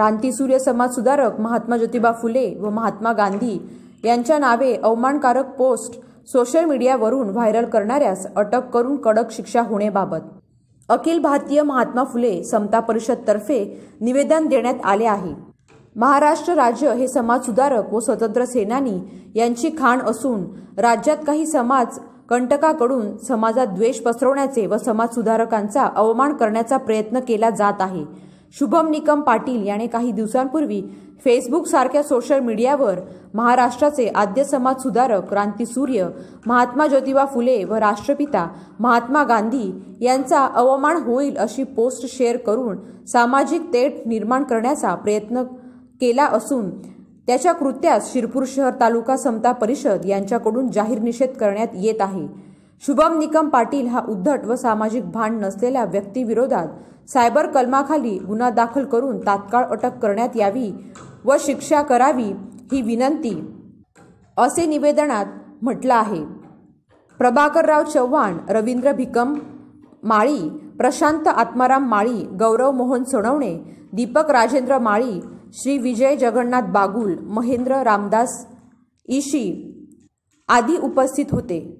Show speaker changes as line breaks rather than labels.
क्रांतीसूर्य समाजसुधारक महात्मा ज्योतिबा फुले व महात्मा गांधी यांच्या नावे अवमानकारक पोस्ट सोशल मीडियावरून व्हायरल करणाऱ्यास अटक करून कडक शिक्षा होण्याबाबत अखिल भारतीय महात्मा फुले समता परिषदतर्फे निवेदन देण्यात आले आहे महाराष्ट्र राज्य हे समाजसुधारक व स्वतंत्र सेनानी यांची खाण असून राज्यात काही समाज कंटकाकडून समाजात द्वेष पसरवण्याचे व समाजसुधारकांचा अवमान करण्याचा प्रयत्न केला जात आहे शुभम निकम पाटील याने काही दिवसांपूर्वी फेसबुकसारख्या सोशल मीडियावर महाराष्ट्राचे आद्य समाज सुधारक क्रांती सूर्य महात्मा ज्योतिबा फुले व राष्ट्रपिता महात्मा गांधी यांचा अवमान होईल अशी पोस्ट शेअर करून सामाजिक तेट निर्माण करण्याचा प्रयत्न केला असून त्याच्या कृत्यास शिरपूर शहर तालुका समता परिषद यांच्याकडून जाहीर निषेध करण्यात येत आहे शुभम निकम पाटील हा उद्धट व सामाजिक भान नसलेल्या व्यक्तीविरोधात सायबर कलमाखाली गुन्हा दाखल करून तात्काळ अटक करण्यात यावी व शिक्षा करावी ही विनंती असे निवेदनात म्हटलं आहे प्रभाकरराव चव्हाण रवींद्र भिकम माळी प्रशांत आत्माराम माळी गौरव मोहन सोनवणे दीपक राजेंद्र माळी श्री विजय जगन्नाथ बागुल महेंद्र रामदास ईशी आदी उपस्थित होते